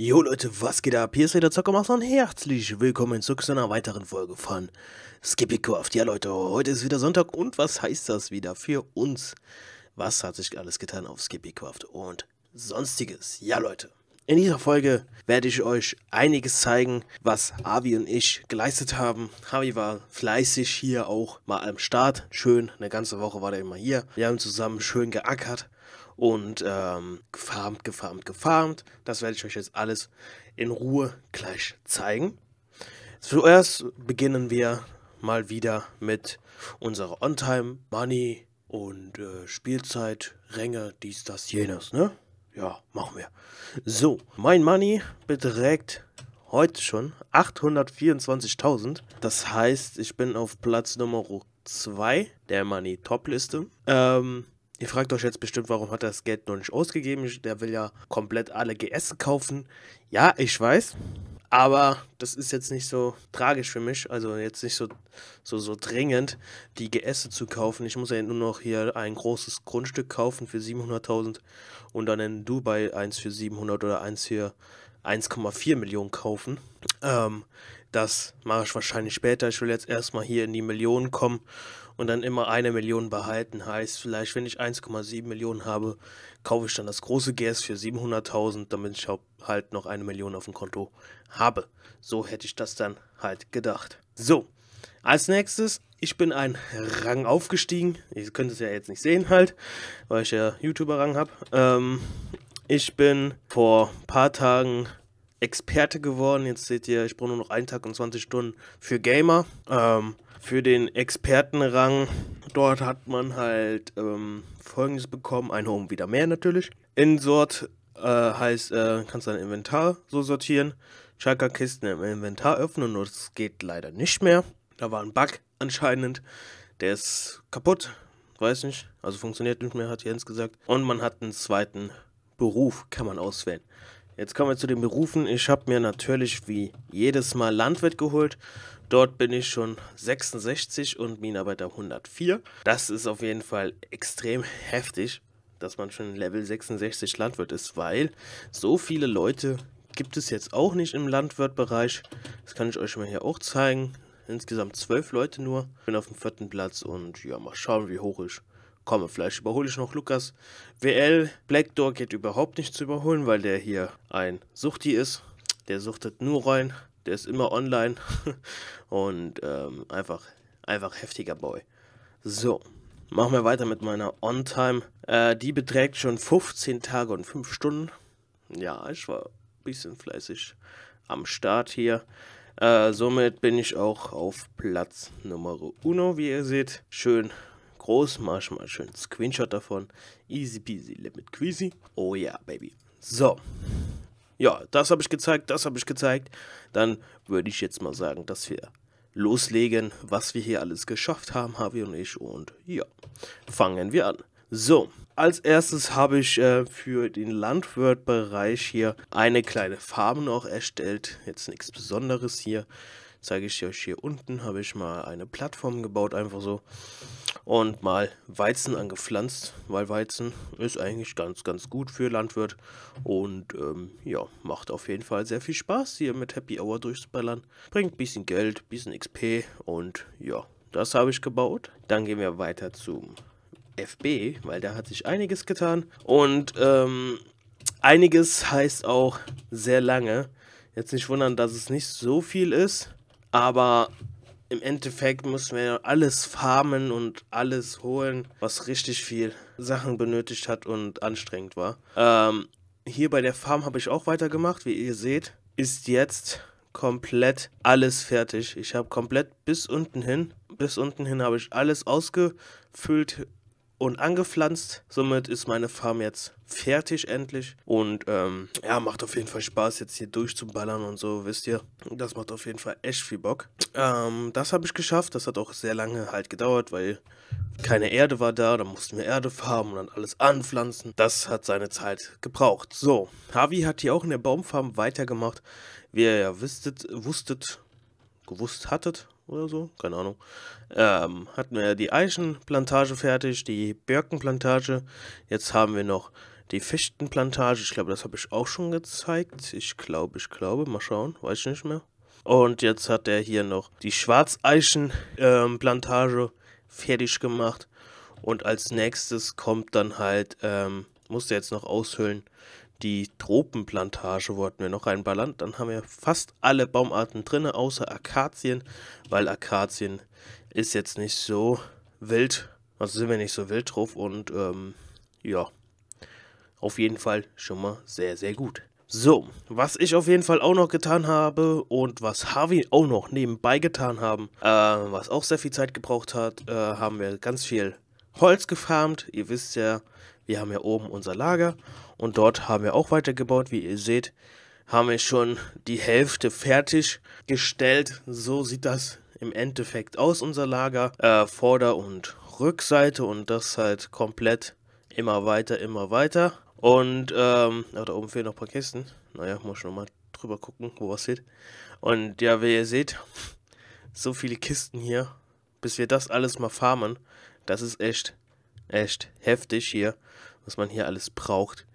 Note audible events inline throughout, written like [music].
Jo Leute, was geht ab? Hier ist wieder Zockermaster und herzlich willkommen zurück zu einer weiteren Folge von Skippycraft. Ja Leute, heute ist wieder Sonntag und was heißt das wieder für uns? Was hat sich alles getan auf Skippycraft und sonstiges? Ja Leute, in dieser Folge werde ich euch einiges zeigen, was Avi und ich geleistet haben. Avi war fleißig hier auch mal am Start. Schön, eine ganze Woche war er immer hier. Wir haben zusammen schön geackert und ähm, gefarmt, gefarmt, gefarmt. Das werde ich euch jetzt alles in Ruhe gleich zeigen. Zuerst beginnen wir mal wieder mit unserer On-Time, Money und äh, Spielzeit, Ränge, dies, das, jenes, ne? Ja, machen wir. So, mein Money beträgt heute schon 824.000. Das heißt, ich bin auf Platz Nummer 2 der Money Top-Liste. Ähm, ihr fragt euch jetzt bestimmt, warum hat er das Geld noch nicht ausgegeben? Der will ja komplett alle GS kaufen. Ja, ich weiß. Aber das ist jetzt nicht so tragisch für mich, also jetzt nicht so, so, so dringend, die GS zu kaufen. Ich muss ja nur noch hier ein großes Grundstück kaufen für 700.000 und dann in Dubai eins für 700 oder eins für 1,4 Millionen kaufen. Ähm, das mache ich wahrscheinlich später. Ich will jetzt erstmal hier in die Millionen kommen und dann immer eine Million behalten. Heißt vielleicht, wenn ich 1,7 Millionen habe, kaufe ich dann das große GS für 700.000, damit ich halt noch eine Million auf dem Konto habe. So hätte ich das dann halt gedacht. So, als nächstes, ich bin ein Rang aufgestiegen. Ihr könnt es ja jetzt nicht sehen halt, weil ich ja YouTuber-Rang habe. Ähm, ich bin vor ein paar Tagen Experte geworden. Jetzt seht ihr, ich brauche nur noch einen Tag und 20 Stunden für Gamer. Ähm, für den Expertenrang, dort hat man halt ähm, folgendes bekommen: ein Home wieder mehr natürlich. Insort äh, heißt, äh, kannst dein Inventar so sortieren. Chaka-Kisten im Inventar öffnen und es geht leider nicht mehr. Da war ein Bug anscheinend. Der ist kaputt. Weiß nicht. Also funktioniert nicht mehr, hat Jens gesagt. Und man hat einen zweiten Beruf, kann man auswählen. Jetzt kommen wir zu den Berufen. Ich habe mir natürlich wie jedes Mal Landwirt geholt. Dort bin ich schon 66 und Minenarbeiter 104. Das ist auf jeden Fall extrem heftig, dass man schon Level 66 Landwirt ist, weil so viele Leute gibt es jetzt auch nicht im Landwirtbereich. Das kann ich euch mal hier auch zeigen. Insgesamt zwölf Leute nur. Bin auf dem vierten Platz und ja, mal schauen, wie hoch ich Komme, vielleicht überhole ich noch Lukas. WL, Black Door geht überhaupt nicht zu überholen, weil der hier ein Suchti ist. Der suchtet nur rein, der ist immer online [laughs] und ähm, einfach, einfach heftiger Boy. So, machen wir weiter mit meiner On-Time. Äh, die beträgt schon 15 Tage und 5 Stunden. Ja, ich war ein bisschen fleißig am Start hier. Äh, somit bin ich auch auf Platz Nummer Uno, wie ihr seht. Schön groß, mach ich mal einen schönen Screenshot davon. Easy peasy, limit queasy. Oh ja, baby. So. Ja, das habe ich gezeigt, das habe ich gezeigt. Dann würde ich jetzt mal sagen, dass wir loslegen, was wir hier alles geschafft haben, Harvey und ich. Und ja, fangen wir an. So, als erstes habe ich äh, für den Landwirt-Bereich hier eine kleine Farbe noch erstellt. Jetzt nichts Besonderes hier zeige ich euch hier unten, habe ich mal eine Plattform gebaut, einfach so. Und mal Weizen angepflanzt, weil Weizen ist eigentlich ganz, ganz gut für Landwirt. Und ähm, ja, macht auf jeden Fall sehr viel Spaß, hier mit Happy Hour durchzuballern. Bringt ein bisschen Geld, ein bisschen XP und ja, das habe ich gebaut. Dann gehen wir weiter zum FB, weil da hat sich einiges getan. Und ähm, einiges heißt auch sehr lange. Jetzt nicht wundern, dass es nicht so viel ist. Aber im Endeffekt müssen wir alles farmen und alles holen, was richtig viel Sachen benötigt hat und anstrengend war. Ähm, hier bei der Farm habe ich auch weitergemacht, wie ihr seht. Ist jetzt komplett alles fertig. Ich habe komplett bis unten hin, bis unten hin habe ich alles ausgefüllt, und angepflanzt. Somit ist meine Farm jetzt fertig endlich. Und ähm, ja, macht auf jeden Fall Spaß, jetzt hier durchzuballern und so, wisst ihr. Das macht auf jeden Fall echt viel Bock. Ähm, das habe ich geschafft. Das hat auch sehr lange halt gedauert, weil keine Erde war da. Da mussten wir Erde farmen und dann alles anpflanzen. Das hat seine Zeit gebraucht. So, Havi hat hier auch in der Baumfarm weitergemacht. Wie ihr ja wisstet, wusstet, gewusst hattet, oder so, keine Ahnung, ähm, hatten wir die Eichenplantage fertig, die Birkenplantage. Jetzt haben wir noch die Fichtenplantage. Ich glaube, das habe ich auch schon gezeigt. Ich glaube, ich glaube, mal schauen, weiß ich nicht mehr. Und jetzt hat er hier noch die Schwarzeichenplantage ähm, fertig gemacht. Und als nächstes kommt dann halt, ähm, muss er jetzt noch aushöhlen, die Tropenplantage wollten wir noch reinballern. Dann haben wir fast alle Baumarten drin, außer Akazien, weil Akazien ist jetzt nicht so wild. Also sind wir nicht so wild drauf und ähm, ja, auf jeden Fall schon mal sehr, sehr gut. So, was ich auf jeden Fall auch noch getan habe und was Harvey auch noch nebenbei getan haben, äh, was auch sehr viel Zeit gebraucht hat, äh, haben wir ganz viel Holz gefarmt. Ihr wisst ja, wir haben ja oben unser Lager und dort haben wir auch weitergebaut. Wie ihr seht, haben wir schon die Hälfte fertiggestellt. So sieht das im Endeffekt aus, unser Lager. Äh, Vorder- und Rückseite und das halt komplett immer weiter, immer weiter. Und, ähm, ach, da oben fehlen noch ein paar Kisten. Naja, muss ich nochmal drüber gucken, wo was steht. Und ja, wie ihr seht, so viele Kisten hier, bis wir das alles mal farmen, das ist echt echt heftig hier, was man hier alles braucht.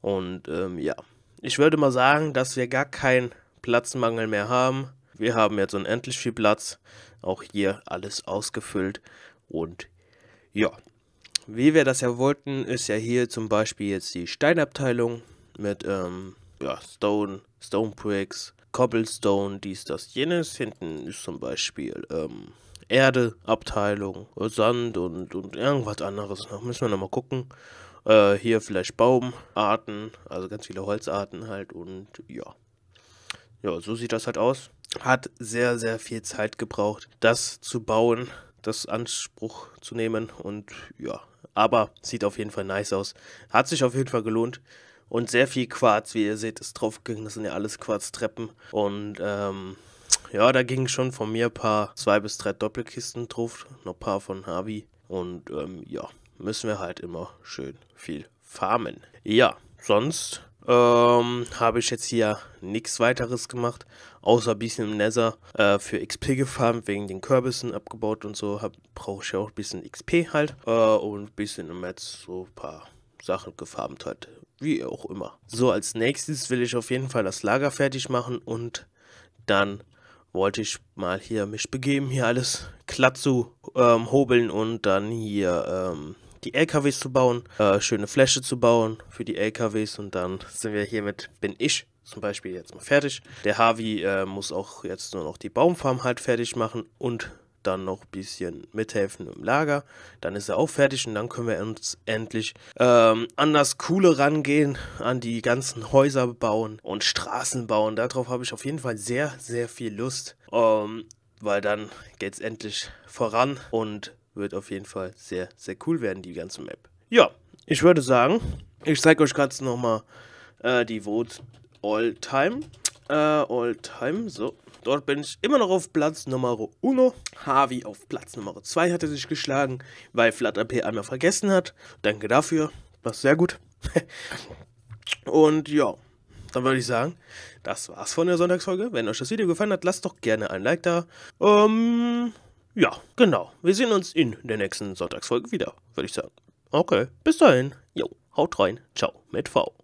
Und ähm, ja, ich würde mal sagen, dass wir gar keinen Platzmangel mehr haben. Wir haben jetzt unendlich viel Platz, auch hier alles ausgefüllt. Und ja, wie wir das ja wollten, ist ja hier zum Beispiel jetzt die Steinabteilung mit ähm, ja, Stone, Stone Bricks, Cobblestone, dies, das, jenes. Hinten ist zum Beispiel ähm, Erdeabteilung, Sand und, und irgendwas anderes. Da müssen wir nochmal gucken. Äh, hier vielleicht Baumarten, also ganz viele Holzarten halt und ja. Ja, so sieht das halt aus. Hat sehr, sehr viel Zeit gebraucht, das zu bauen, das Anspruch zu nehmen und ja. Aber sieht auf jeden Fall nice aus. Hat sich auf jeden Fall gelohnt und sehr viel Quarz, wie ihr seht, ist draufgegangen. Das sind ja alles Quarztreppen und ähm, ja, da gingen schon von mir ein paar, zwei bis drei Doppelkisten drauf, noch ein paar von Harvey. Und ähm, ja, müssen wir halt immer schön viel farmen. Ja, sonst ähm, habe ich jetzt hier nichts weiteres gemacht, außer ein bisschen im Nether äh, für XP gefarmt, wegen den Kürbissen abgebaut und so. Brauche ich ja auch ein bisschen XP halt äh, und ein bisschen im Metz so ein paar Sachen gefarmt hat. Wie auch immer. So, als nächstes will ich auf jeden Fall das Lager fertig machen und dann wollte ich mal hier mich begeben, hier alles glatt zu ähm, hobeln und dann hier ähm, die LKWs zu bauen, äh, schöne Fläche zu bauen für die LKWs und dann sind wir hiermit, bin ich zum Beispiel jetzt mal fertig. Der Harvey äh, muss auch jetzt nur noch die Baumfarm halt fertig machen und dann noch ein bisschen mithelfen im Lager. Dann ist er auch fertig und dann können wir uns endlich ähm, an das Coole rangehen, an die ganzen Häuser bauen und Straßen bauen. Darauf habe ich auf jeden Fall sehr, sehr viel Lust, ähm, weil dann geht es endlich voran und wird auf jeden Fall sehr, sehr cool werden, die ganze Map. Ja, ich würde sagen, ich zeige euch gerade nochmal äh, die Vote All Time. Äh, all Time, so, Dort bin ich immer noch auf Platz Nummer 1. Harvey auf Platz Nummer hat er sich geschlagen, weil Flutter P einmal vergessen hat. Danke dafür. Das ist sehr gut. [laughs] Und ja, dann würde ich sagen, das war's von der Sonntagsfolge. Wenn euch das Video gefallen hat, lasst doch gerne ein Like da. Ähm, ja, genau. Wir sehen uns in der nächsten Sonntagsfolge wieder, würde ich sagen. Okay, bis dahin. Jo, haut rein. Ciao mit V.